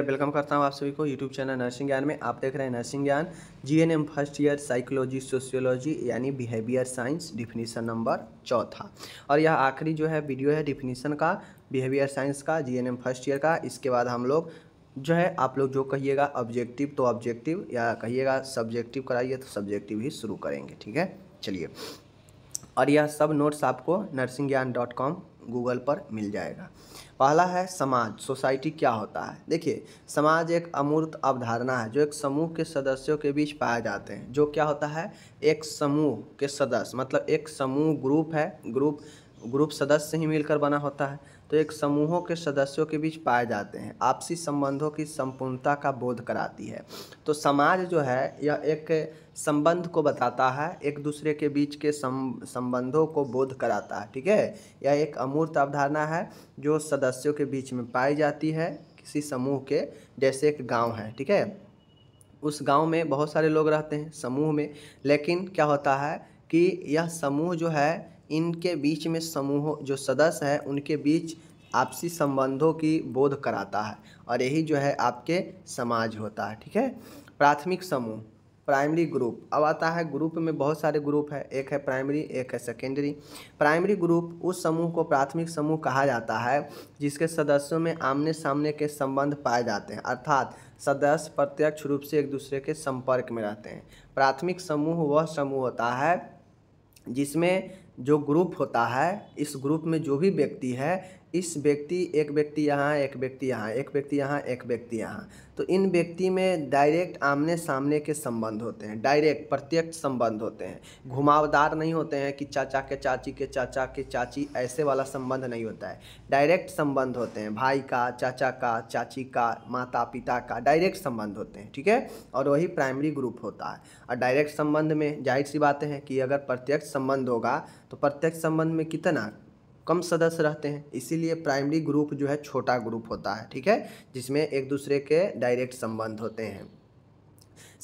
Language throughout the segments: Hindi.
वेलकम करता हूँ आप सभी को यूट्यूब चैनल नर्सिंग ज्ञान में आप देख रहे हैं nursing Gyan G N M first year psychology sociology यानी बिहेवियर साइंस डिफिनीशन नंबर चौथा और यह आखिरी जो है वीडियो है डिफिनीशन का बिहेवियर साइंस का G N M first year का इसके बाद हम लोग जो है आप लोग जो कहिएगा ऑब्जेक्टिव तो ऑब्जेक्टिव या कहिएगा सब्जेक्टिव कराइए तो सब्जेक्टिव ही शुरू करेंगे ठीक है चलिए और यह सब नोट्स आपको nursing Gyan dot com Google पर मिल जाएगा पहला है समाज सोसाइटी क्या होता है देखिए समाज एक अमूर्त अवधारणा है जो एक समूह के सदस्यों के बीच पाए जाते हैं जो क्या होता है एक समूह के सदस्य मतलब एक समूह ग्रुप है ग्रुप ग्रुप सदस्य से ही मिलकर बना होता है तो एक समूहों के सदस्यों के बीच पाए जाते हैं आपसी संबंधों की संपूर्णता का बोध कराती है तो समाज जो है यह एक संबंध को बताता है एक दूसरे के बीच के संबंधों को बोध कराता है ठीक है यह एक अमूर्त अवधारणा है जो सदस्यों के बीच में पाई जाती है किसी समूह के जैसे एक गाँव है ठीक है उस गांव में बहुत सारे लोग रहते हैं समूह में लेकिन क्या होता है कि यह समूह जो है इनके बीच में समूह जो सदस्य हैं उनके बीच आपसी संबंधों की बोध कराता है और यही जो है आपके समाज होता है ठीक है प्राथमिक समूह प्राइमरी ग्रुप अब आता है ग्रुप में बहुत सारे ग्रुप है एक है प्राइमरी एक है सेकेंडरी प्राइमरी ग्रुप उस समूह को प्राथमिक समूह कहा जाता है जिसके सदस्यों में आमने सामने के संबंध पाए जाते हैं अर्थात सदस्य प्रत्यक्ष रूप से एक दूसरे के संपर्क में रहते हैं प्राथमिक समूह वह समूह होता है जिसमें जो ग्रुप होता है इस ग्रुप में जो भी व्यक्ति है इस व्यक्ति एक व्यक्ति यहाँ एक व्यक्ति यहाँ एक व्यक्ति यहाँ एक व्यक्ति यहाँ तो इन व्यक्ति में डायरेक्ट आमने सामने के संबंध होते हैं डायरेक्ट प्रत्यक्ष संबंध होते हैं घुमावदार नहीं होते हैं कि चाचा के चाची के चाचा के चाची ऐसे वाला संबंध नहीं होता है डायरेक्ट संबंध होते हैं भाई का चाचा का चाची का माता पिता का डायरेक्ट संबंध होते हैं ठीक है और वही प्राइमरी ग्रुप होता है और डायरेक्ट संबंध में जाहिर सी बातें हैं कि अगर प्रत्यक्ष संबंध होगा तो प्रत्यक्ष संबंध में कितना कम सदस्य रहते हैं इसीलिए प्राइमरी ग्रुप जो है छोटा ग्रुप होता है ठीक है जिसमें एक दूसरे के डायरेक्ट संबंध होते हैं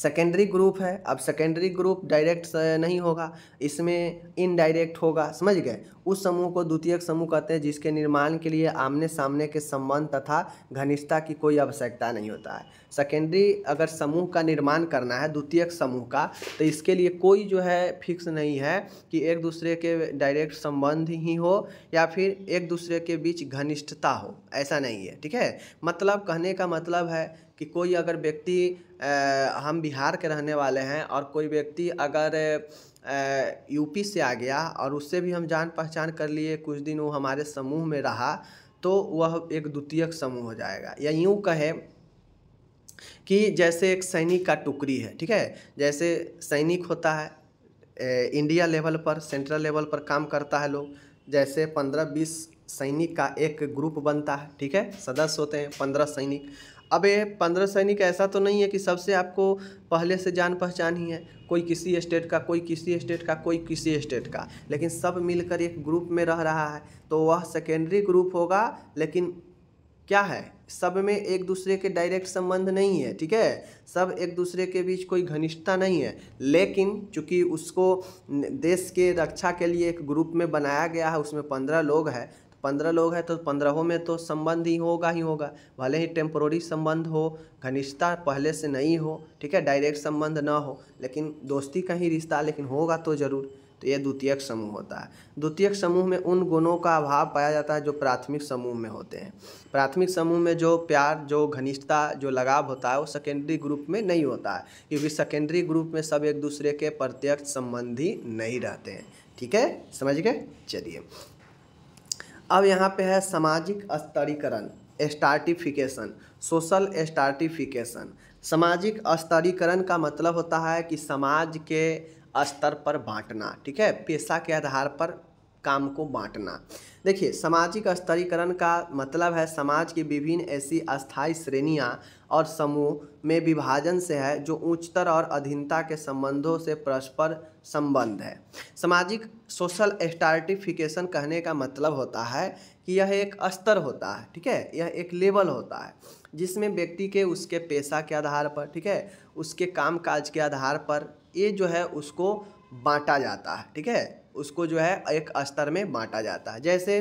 सेकेंडरी ग्रुप है अब सेकेंडरी ग्रुप डायरेक्ट नहीं होगा इसमें इनडायरेक्ट होगा समझ गए उस समूह को द्वितीयक समूह कहते हैं जिसके निर्माण के लिए आमने सामने के संबंध तथा घनिष्ठता की कोई आवश्यकता नहीं होता है सेकेंडरी अगर समूह का निर्माण करना है द्वितीयक समूह का तो इसके लिए कोई जो है फिक्स नहीं है कि एक दूसरे के डायरेक्ट संबंध ही हो या फिर एक दूसरे के बीच घनिष्ठता हो ऐसा नहीं है ठीक है मतलब कहने का मतलब है कि कोई अगर व्यक्ति हम बिहार के रहने वाले हैं और कोई व्यक्ति अगर यूपी से आ गया और उससे भी हम जान पहचान कर लिए कुछ दिन वो हमारे समूह में रहा तो वह एक द्वितीयक समूह हो जाएगा या यूँ कहे कि जैसे एक सैनिक का टुकड़ी है ठीक है जैसे सैनिक होता है इंडिया लेवल पर सेंट्रल लेवल पर काम करता है लोग जैसे पंद्रह बीस सैनिक का एक ग्रुप बनता है ठीक है सदस्य होते हैं पंद्रह सैनिक अब ये पंद्रह सैनिक ऐसा तो नहीं है कि सबसे आपको पहले से जान पहचान ही है कोई किसी स्टेट का कोई किसी स्टेट का कोई किसी स्टेट का लेकिन सब मिलकर एक ग्रुप में रह रहा है तो वह सेकेंडरी ग्रुप होगा लेकिन क्या है सब में एक दूसरे के डायरेक्ट संबंध नहीं है ठीक है सब एक दूसरे के बीच कोई घनिष्ठता नहीं है लेकिन चूंकि उसको देश के रक्षा के लिए एक ग्रुप में बनाया गया है उसमें पंद्रह लोग हैं पंद्रह लोग हैं तो पंद्रहों में तो संबंध ही होगा ही होगा भले ही टेम्प्रोरी संबंध हो घनिष्ठता पहले से नहीं हो ठीक है डायरेक्ट संबंध ना हो लेकिन दोस्ती का ही रिश्ता लेकिन होगा तो ज़रूर तो यह द्वितीयक समूह होता है द्वितीयक समूह में उन गुणों का अभाव पाया जाता है जो प्राथमिक समूह में होते हैं प्राथमिक समूह में जो प्यार जो घनिष्ठता जो लगाव होता है वो सेकेंडरी ग्रुप में नहीं होता है क्योंकि सेकेंडरी ग्रुप में सब एक दूसरे के प्रत्यक्ष संबंधी नहीं रहते हैं ठीक है समझ गए चलिए अब यहाँ पे है सामाजिक स्तरीकरण स्टार्टिफिकेशन सोशल स्टार्टिफिकेशन सामाजिक स्तरीकरण का मतलब होता है कि समाज के स्तर पर बांटना ठीक है पेशा के आधार पर काम को बांटना देखिए सामाजिक स्तरीकरण का मतलब है समाज की विभिन्न ऐसी अस्थायी श्रेणियाँ और समूह में विभाजन से है जो उच्चतर और अधीनता के संबंधों से परस्पर संबंध है सामाजिक सोशल स्टार्टिफिकेशन कहने का मतलब होता है कि यह एक स्तर होता है ठीक है यह एक लेवल होता है जिसमें व्यक्ति के उसके पेशा के आधार पर ठीक है उसके काम काज के आधार पर ये जो है उसको बांटा जाता है ठीक है उसको जो है एक स्तर में बांटा जाता है जैसे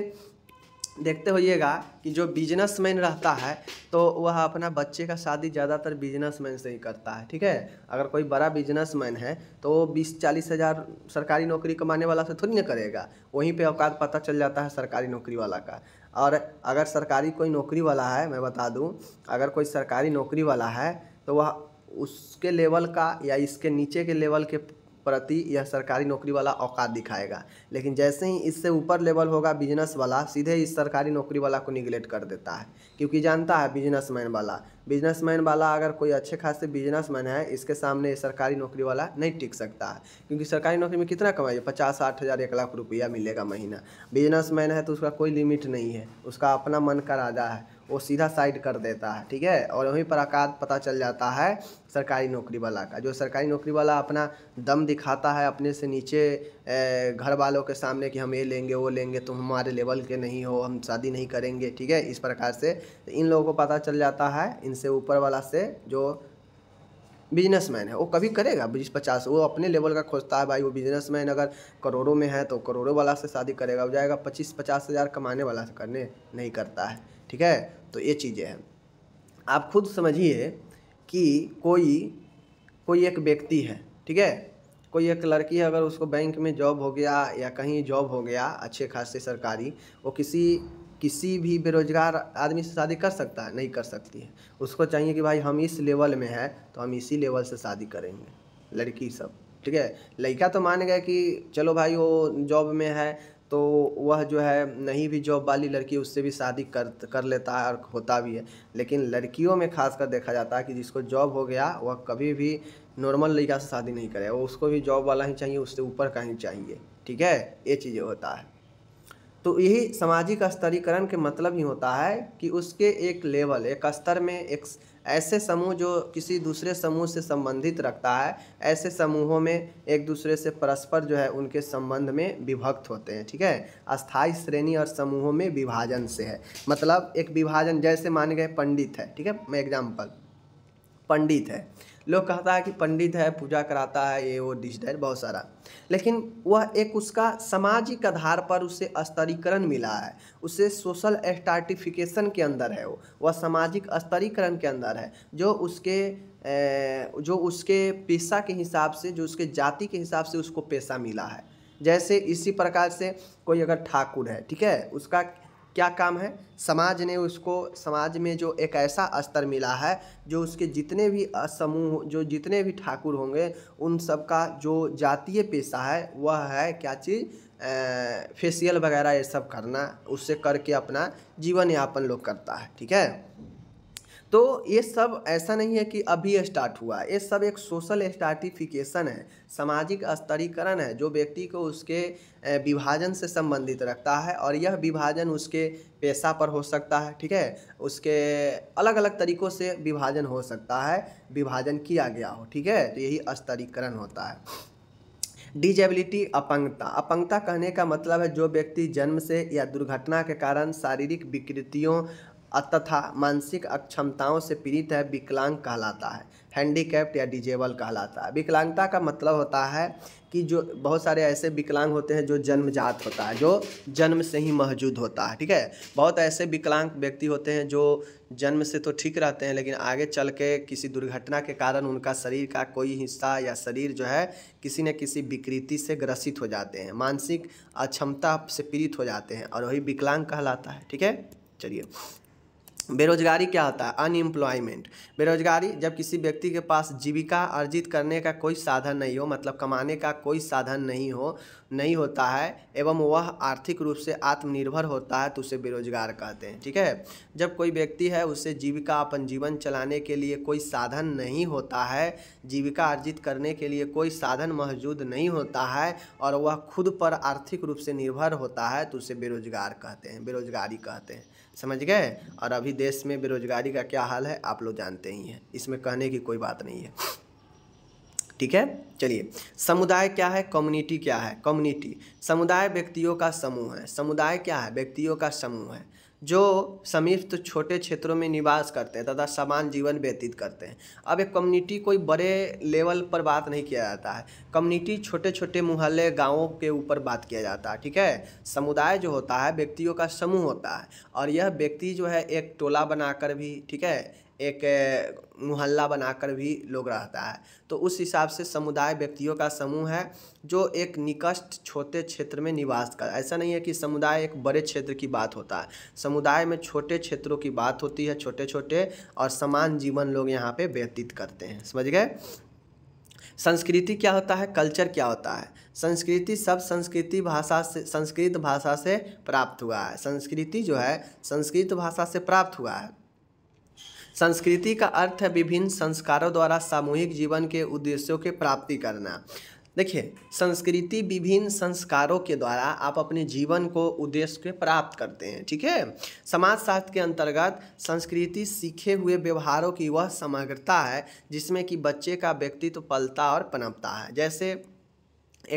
देखते होइएगा कि जो बिजनेसमैन रहता है तो वह अपना बच्चे का शादी ज़्यादातर बिजनेसमैन से ही करता है ठीक है अगर कोई बड़ा बिजनेसमैन है तो वो बीस चालीस हज़ार सरकारी नौकरी कमाने वाला से थोड़ी ना करेगा वहीं पे औकात पता चल जाता है सरकारी नौकरी वाला का और अगर सरकारी कोई नौकरी वाला है मैं बता दूँ अगर कोई सरकारी नौकरी वाला है तो वह उसके लेवल का या इसके नीचे के लेवल के प्रति यह सरकारी नौकरी वाला औकात दिखाएगा लेकिन जैसे ही इससे ऊपर लेवल होगा बिजनेस वाला सीधे इस सरकारी नौकरी वाला को निगलेक्ट कर देता है क्योंकि जानता है बिजनेसमैन वाला बिजनेसमैन वाला अगर कोई अच्छे खासे बिजनेसमैन है इसके सामने सरकारी नौकरी वाला नहीं टिक सकता है क्योंकि सरकारी नौकरी में कितना कमाइए पचास साठ हज़ार एक लाख रुपया मिलेगा महीना बिजनेसमैन है तो उसका कोई लिमिट नहीं है उसका अपना मन करादा है वो सीधा साइड कर देता है ठीक है और वहीं पर अकाद पता चल जाता है सरकारी नौकरी वाला का जो सरकारी नौकरी वाला अपना दम दिखाता है अपने से नीचे घर वालों के सामने कि हम ये लेंगे वो लेंगे तुम हमारे लेवल के नहीं हो हम शादी नहीं करेंगे ठीक है इस प्रकार से तो इन लोगों को पता चल जाता है इनसे ऊपर वाला से जो बिजनेसमैन है वो कभी करेगा बीस पचास वो अपने लेवल का खोजता है भाई वो बिजनेसमैन अगर करोड़ों में है तो करोड़ों वाला से शादी करेगा वो जाएगा पच्चीस पचास हज़ार कमाने वाला से करने नहीं करता है ठीक है तो ये चीज़ें हैं आप खुद समझिए कि कोई कोई एक व्यक्ति है ठीक है कोई एक लड़की है अगर उसको बैंक में जॉब हो गया या कहीं जॉब हो गया अच्छे खासे सरकारी वो किसी किसी भी बेरोजगार आदमी से शादी कर सकता है नहीं कर सकती है उसको चाहिए कि भाई हम इस लेवल में है तो हम इसी लेवल से शादी करेंगे लड़की सब ठीक है लड़का तो मान गए कि चलो भाई वो जॉब में है तो वह जो है नहीं भी जॉब वाली लड़की उससे भी शादी कर कर लेता है और होता भी है लेकिन लड़कियों में खासकर देखा जाता है कि जिसको जॉब हो गया वह कभी भी नॉर्मल लड़का से शादी नहीं करे वो उसको भी जॉब वाला ही चाहिए उससे ऊपर का ही चाहिए ठीक है ये चीज़ें होता है तो यही सामाजिक स्तरीकरण के मतलब ही होता है कि उसके एक लेवल एक स्तर में एक ऐसे समूह जो किसी दूसरे समूह से संबंधित रखता है ऐसे समूहों में एक दूसरे से परस्पर जो है उनके संबंध में विभक्त होते हैं ठीक है अस्थाई श्रेणी और समूहों में विभाजन से है मतलब एक विभाजन जैसे माने गए पंडित है ठीक है एग्जाम्पल पंडित है लोग कहता है कि पंडित है पूजा कराता है ये वो डिश डैट बहुत सारा लेकिन वह एक उसका सामाजिक आधार पर उसे स्तरीकरण मिला है उसे सोशल स्टार्टिफिकेशन के अंदर है वो वह सामाजिक स्तरीकरण के अंदर है जो उसके जो उसके पेशा के हिसाब से जो उसके जाति के हिसाब से उसको पेशा मिला है जैसे इसी प्रकार से कोई अगर ठाकुर है ठीक है उसका क्या काम है समाज ने उसको समाज में जो एक ऐसा स्तर मिला है जो उसके जितने भी समूह जो जितने भी ठाकुर होंगे उन सब का जो जातीय पेशा है वह है क्या चीज़ फेसियल वगैरह ये सब करना उससे करके अपना जीवन यापन लोग करता है ठीक है तो ये सब ऐसा नहीं है कि अभी स्टार्ट हुआ ये सब एक सोशल स्टार्टिफिकेशन है सामाजिक स्तरीकरण है जो व्यक्ति को उसके विभाजन से संबंधित रखता है और यह विभाजन उसके पेशा पर हो सकता है ठीक है उसके अलग अलग तरीक़ों से विभाजन हो सकता है विभाजन किया गया हो ठीक है तो यही स्तरीकरण होता है डिजेबिलिटी अपंगता अपंगता कहने का मतलब है जो व्यक्ति जन्म से या दुर्घटना के कारण शारीरिक विकृतियों तथा मानसिक अक्षमताओं से पीड़ित है विकलांग कहलाता है हैंडीकैप्ड या डिजेबल कहलाता है विकलांगता का मतलब होता है कि जो बहुत सारे ऐसे विकलांग होते हैं जो जन्मजात होता है जो जन्म से ही मौजूद होता है ठीक है बहुत ऐसे विकलांग व्यक्ति होते हैं जो जन्म से तो ठीक रहते हैं लेकिन आगे चल के किसी दुर्घटना के कारण उनका शरीर का कोई हिस्सा या शरीर जो है किसी न किसी विकृति से ग्रसित हो जाते हैं मानसिक अक्षमता से पीड़ित हो जाते हैं और वही विकलांग कहलाता है ठीक है चलिए बेरोजगारी क्या होता है अनएम्प्लॉयमेंट बेरोजगारी जब किसी व्यक्ति के पास जीविका अर्जित करने का कोई साधन नहीं हो मतलब कमाने का कोई साधन नहीं हो नहीं होता है एवं वह आर्थिक रूप से आत्मनिर्भर होता है तो उसे बेरोजगार कहते हैं ठीक है जब कोई व्यक्ति है उसे जीविका अपन जीवन चलाने के लिए कोई साधन नहीं होता है जीविका अर्जित करने के लिए कोई साधन मौजूद नहीं होता है और वह खुद पर आर्थिक रूप से निर्भर होता है तो उसे बेरोजगार कहते हैं बेरोजगारी कहते हैं समझ गए और अभी देश में बेरोजगारी का क्या हाल है आप लोग जानते ही हैं इसमें कहने की कोई बात नहीं है ठीक है चलिए समुदाय क्या है कम्युनिटी क्या है कम्युनिटी समुदाय व्यक्तियों का समूह है समुदाय क्या है व्यक्तियों का समूह है जो समीप छोटे क्षेत्रों में निवास करते हैं तथा समान जीवन व्यतीत करते हैं अब एक कम्युनिटी कोई बड़े लेवल पर बात नहीं किया जाता है कम्युनिटी छोटे छोटे मुहल्ले गांवों के ऊपर बात किया जाता है ठीक है समुदाय जो होता है व्यक्तियों का समूह होता है और यह व्यक्ति जो है एक टोला बनाकर भी ठीक है एक मोहल्ला बनाकर भी लोग रहता है तो उस हिसाब से समुदाय व्यक्तियों का समूह है जो एक निकष्ट छोटे क्षेत्र में निवास कर ऐसा नहीं है कि समुदाय एक बड़े क्षेत्र की बात होता है समुदाय में छोटे क्षेत्रों की बात होती है छोटे छोटे और समान जीवन लोग यहाँ पे व्यतीत करते हैं समझ गए संस्कृति क्या होता है कल्चर क्या होता है संस्कृति सब संस्कृति भाषा से संस्कृत भाषा से प्राप्त हुआ है संस्कृति जो है संस्कृत भाषा से प्राप्त हुआ है संस्कृति का अर्थ है विभिन्न संस्कारों द्वारा सामूहिक जीवन के उद्देश्यों के प्राप्ति करना देखिए संस्कृति विभिन्न संस्कारों के द्वारा आप अपने जीवन को उद्देश्य के प्राप्त करते हैं ठीक है समाजशास्त्र के अंतर्गत संस्कृति सीखे हुए व्यवहारों की वह समग्रता है जिसमें कि बच्चे का व्यक्तित्व पलता और पनपता है जैसे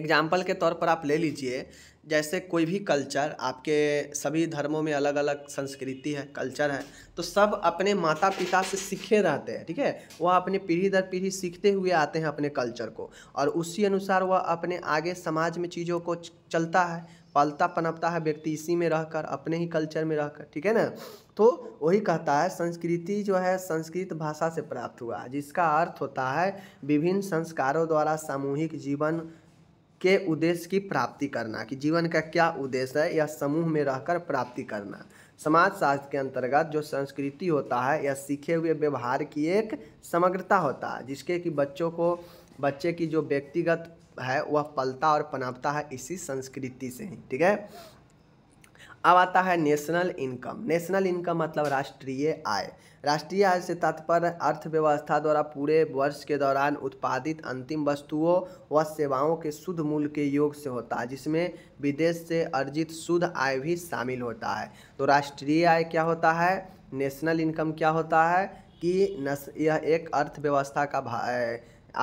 एग्जाम्पल के तौर पर आप ले लीजिए जैसे कोई भी कल्चर आपके सभी धर्मों में अलग अलग संस्कृति है कल्चर है तो सब अपने माता पिता से सीखे रहते हैं ठीक है वह अपने पीढ़ी दर पीढ़ी सीखते हुए आते हैं अपने कल्चर को और उसी अनुसार वह अपने आगे समाज में चीज़ों को चलता है पालता पनपता है व्यक्ति इसी में रहकर अपने ही कल्चर में रहकर ठीक है ना तो वही कहता है संस्कृति जो है संस्कृत भाषा से प्राप्त हुआ जिसका अर्थ होता है विभिन्न संस्कारों द्वारा सामूहिक जीवन के उद्देश्य की प्राप्ति करना कि जीवन का क्या उद्देश्य है यह समूह में रहकर प्राप्ति करना समाज शास्त्र के अंतर्गत जो संस्कृति होता है या सीखे हुए व्यवहार की एक समग्रता होता है जिसके कि बच्चों को बच्चे की जो व्यक्तिगत है वह पलता और पनपता है इसी संस्कृति से ही ठीक है अब आता है नेशनल इनकम नेशनल इनकम मतलब राष्ट्रीय आय राष्ट्रीय आय से तात्पर्य अर्थव्यवस्था द्वारा पूरे वर्ष के दौरान उत्पादित अंतिम वस्तुओं व सेवाओं के शुद्ध मूल्य के योग से होता है जिसमें विदेश से अर्जित शुद्ध आय भी शामिल होता है तो राष्ट्रीय आय क्या होता है नेशनल इनकम क्या होता है कि यह एक अर्थव्यवस्था का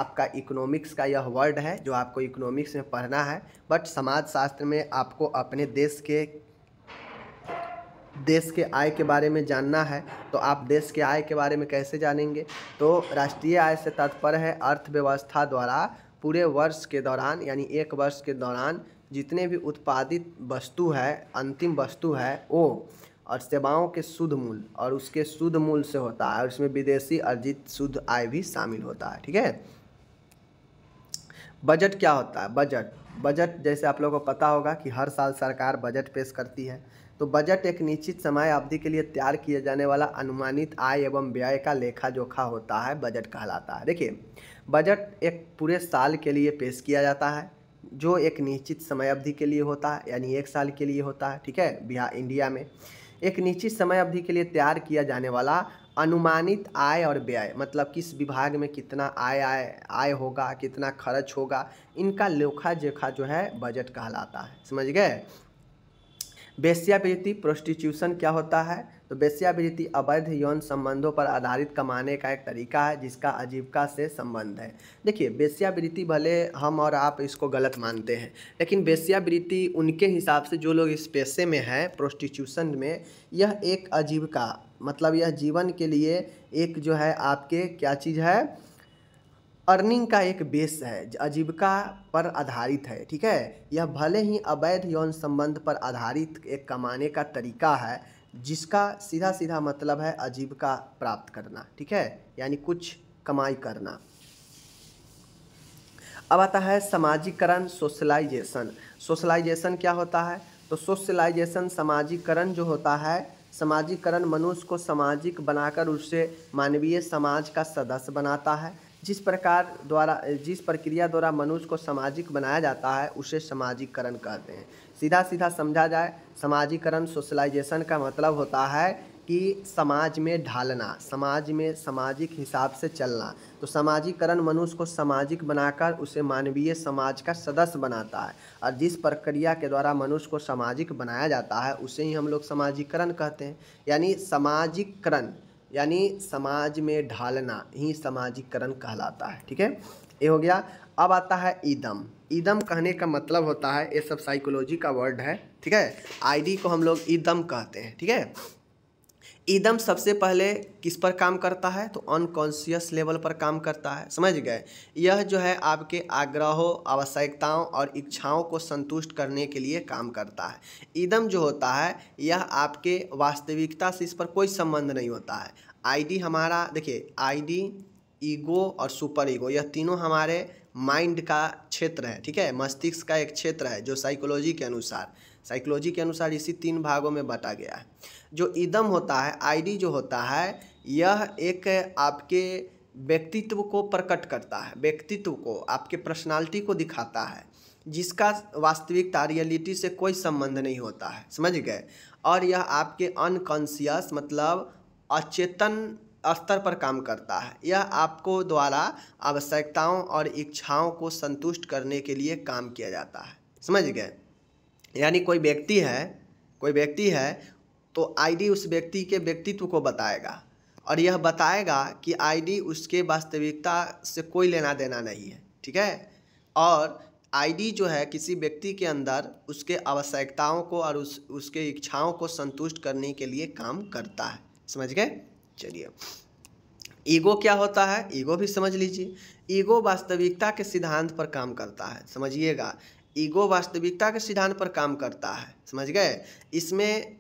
आपका इकोनॉमिक्स का यह वर्ड है जो आपको इकोनॉमिक्स में पढ़ना है बट समाजशास्त्र में आपको अपने देश के देश के आय के बारे में जानना है तो आप देश के आय के बारे में कैसे जानेंगे तो राष्ट्रीय आय से तात्पर्य है अर्थव्यवस्था द्वारा पूरे वर्ष के दौरान यानी एक वर्ष के दौरान जितने भी उत्पादित वस्तु है अंतिम वस्तु है वो और सेवाओं के शुद्ध मूल्य और उसके शुद्ध मूल्य से होता है और इसमें विदेशी अर्जित शुद्ध आय भी शामिल होता है ठीक है बजट क्या होता है बजट बजट जैसे आप लोगों को पता होगा कि हर साल सरकार बजट पेश करती है तो बजट एक निश्चित समय अवधि के लिए तैयार किया जाने वाला अनुमानित आय एवं व्यय का लेखा जोखा होता है बजट कहलाता है देखिए बजट एक पूरे साल के लिए पेश किया जाता है जो एक निश्चित समय अवधि के लिए होता है यानी एक साल के लिए होता है ठीक है बिहार इंडिया में एक निश्चित समय अवधि के लिए तैयार किया जाने वाला अनुमानित आय और व्यय मतलब किस विभाग में कितना आय आय आय होगा कितना खर्च होगा इनका लेखा जोखा जो है बजट कहलाता है समझ गए वेश्यावृत्ति प्रोस्टिट्यूशन क्या होता है तो वेश्यावृत्ति अवैध यौन संबंधों पर आधारित कमाने का एक तरीका है जिसका आजीविका से संबंध है देखिए वेश्यावृत्ति भले हम और आप इसको गलत मानते हैं लेकिन वेश्यावृत्ति उनके हिसाब से जो लोग इस पेशे में हैं प्रोस्टिट्यूशन में यह एक आजीविका मतलब यह जीवन के लिए एक जो है आपके क्या चीज़ है अर्निंग का एक बेस है आजीविका पर आधारित है ठीक है यह भले ही अवैध यौन संबंध पर आधारित एक कमाने का तरीका है जिसका सीधा सीधा मतलब है आजीविका प्राप्त करना ठीक है यानी कुछ कमाई करना अब आता है सामाजिकरण सोशलाइजेशन सोशलाइजेशन क्या होता है तो सोशलाइजेशन सामाजिकरण जो होता है सामाजिकरण मनुष्य को सामाजिक बनाकर उससे मानवीय समाज का सदस्य बनाता है जिस प्रकार द्वारा जिस प्रक्रिया द्वारा मनुष्य को सामाजिक बनाया जाता है उसे सामाजिकरण कहते हैं सीधा सीधा समझा जाए समाजीकरण सोशलाइजेशन का मतलब होता है कि समाज में ढालना समाज में सामाजिक हिसाब से चलना तो सामाजिकरण मनुष्य को सामाजिक बनाकर उसे मानवीय समाज का सदस्य बनाता है और जिस प्रक्रिया के द्वारा मनुष्य को सामाजिक बनाया जाता है उसे ही हम लोग सामाजिकरण कहते हैं यानी सामाजिकरण यानी समाज में ढालना ही सामाजिकरण कहलाता है ठीक है ये हो गया अब आता है ईदम ईदम कहने का मतलब होता है ये सब साइकोलॉजी का वर्ड है ठीक है आईडी को हम लोग ईदम कहते हैं ठीक है ईदम सबसे पहले किस पर काम करता है तो अनकॉन्शियस लेवल पर काम करता है समझ गए यह जो है आपके आग्रहों आवश्यकताओं और इच्छाओं को संतुष्ट करने के लिए काम करता है ईदम जो होता है यह आपके वास्तविकता से इस पर कोई संबंध नहीं होता है आईडी हमारा देखिए आईडी ईगो और सुपर ईगो यह तीनों हमारे माइंड का क्षेत्र है ठीक है मस्तिष्क का एक क्षेत्र है जो साइकोलॉजी के अनुसार साइकोलॉजी के अनुसार इसी तीन भागों में बांटा गया है जो इदम होता है आईडी जो होता है यह एक आपके व्यक्तित्व को प्रकट करता है व्यक्तित्व को आपके पर्सनालिटी को दिखाता है जिसका वास्तविकता रियलिटी से कोई संबंध नहीं होता है समझ गए और यह आपके अनकॉन्सियस मतलब अचेतन स्तर पर काम करता है यह आपको द्वारा आवश्यकताओं और इच्छाओं को संतुष्ट करने के लिए काम किया जाता है समझ गए यानी कोई व्यक्ति है कोई व्यक्ति है तो आईडी उस व्यक्ति के व्यक्तित्व को बताएगा और यह बताएगा कि आईडी उसके वास्तविकता से कोई लेना देना नहीं है ठीक है और आईडी जो है किसी व्यक्ति के अंदर उसके आवश्यकताओं को और उस उसके इच्छाओं को संतुष्ट करने के लिए काम करता है समझ गए चलिए ईगो क्या होता है ईगो भी समझ लीजिए ईगो वास्तविकता के सिद्धांत पर काम करता है समझिएगा ईगो वास्तविकता के सिद्धांत पर काम करता है समझ गए इसमें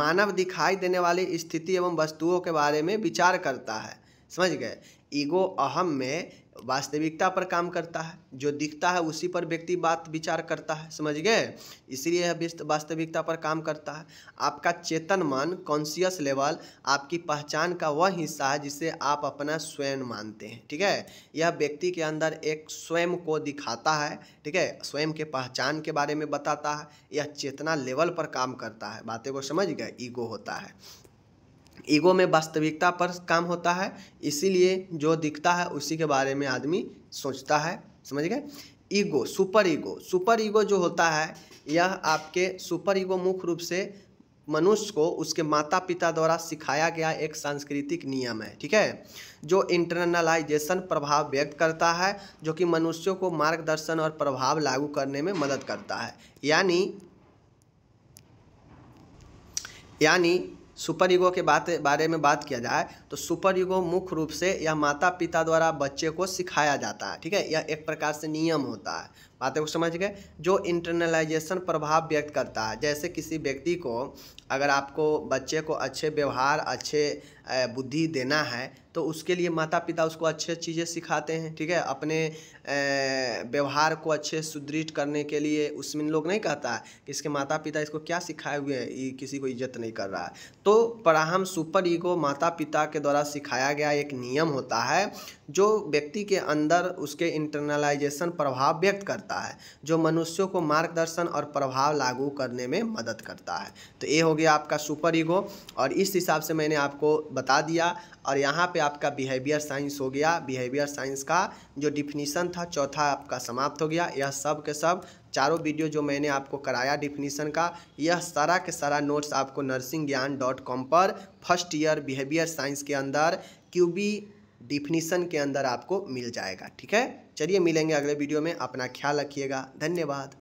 मानव दिखाई देने वाली स्थिति एवं वस्तुओं के बारे में विचार करता है समझ गए ईगो अहम में वास्तविकता पर काम करता है जो दिखता है उसी पर व्यक्ति बात विचार करता है समझ गए इसलिए यह वास्तविकता पर काम करता है आपका चेतन मान कॉन्सियस लेवल आपकी पहचान का वह हिस्सा है जिसे आप अपना स्वयं मानते हैं ठीक है यह व्यक्ति के अंदर एक स्वयं को दिखाता है ठीक है स्वयं के पहचान के बारे में बताता है यह चेतना लेवल पर काम करता है बातें को समझ गए ईगो होता है ईगो में वास्तविकता पर काम होता है इसीलिए जो दिखता है उसी के बारे में आदमी सोचता है समझ गए ego super ego super ego जो होता है यह आपके सुपर ईगो मुख्य रूप से मनुष्य को उसके माता पिता द्वारा सिखाया गया एक सांस्कृतिक नियम है ठीक है जो इंटरनलाइजेशन प्रभाव व्यक्त करता है जो कि मनुष्यों को मार्गदर्शन और प्रभाव लागू करने में मदद करता है यानी यानी सुपर युगो के बात बारे में बात किया जाए तो सुपर युगो मुख्य रूप से यह माता पिता द्वारा बच्चे को सिखाया जाता है ठीक है यह एक प्रकार से नियम होता है बातें को समझ गए जो इंटरनलाइजेशन प्रभाव व्यक्त करता है जैसे किसी व्यक्ति को अगर आपको बच्चे को अच्छे व्यवहार अच्छे बुद्धि देना है तो उसके लिए माता पिता उसको अच्छे चीज़ें सिखाते हैं ठीक है अपने व्यवहार को अच्छे सुदृढ़ करने के लिए उसमें लोग नहीं कहता है कि इसके माता पिता इसको क्या सिखाए हुए हैं ये किसी को इज्जत नहीं कर रहा है तो पराहम सुपर ईगो माता पिता के द्वारा सिखाया गया एक नियम होता है जो व्यक्ति के अंदर उसके इंटरनलाइजेशन प्रभाव व्यक्त करता है जो मनुष्यों को मार्गदर्शन और प्रभाव लागू करने में मदद करता है तो ये हो गया आपका सुपर ईगो और इस हिसाब से मैंने आपको बता दिया और यहाँ पर आपका बिहेवियर साइंस हो गया बिहेवियर साइंस का जो डिफिनीसन था चौथा आपका समाप्त हो गया यह सब के सब चारों वीडियो जो मैंने आपको कराया डिफिनीसन का यह सारा के सारा नोट्स आपको नर्सिंग ज्ञान डॉट कॉम पर फर्स्ट ईयर बिहेवियर साइंस के अंदर क्यूबी डिफिनीसन के अंदर आपको मिल जाएगा ठीक है चलिए मिलेंगे अगले वीडियो में अपना ख्याल रखिएगा धन्यवाद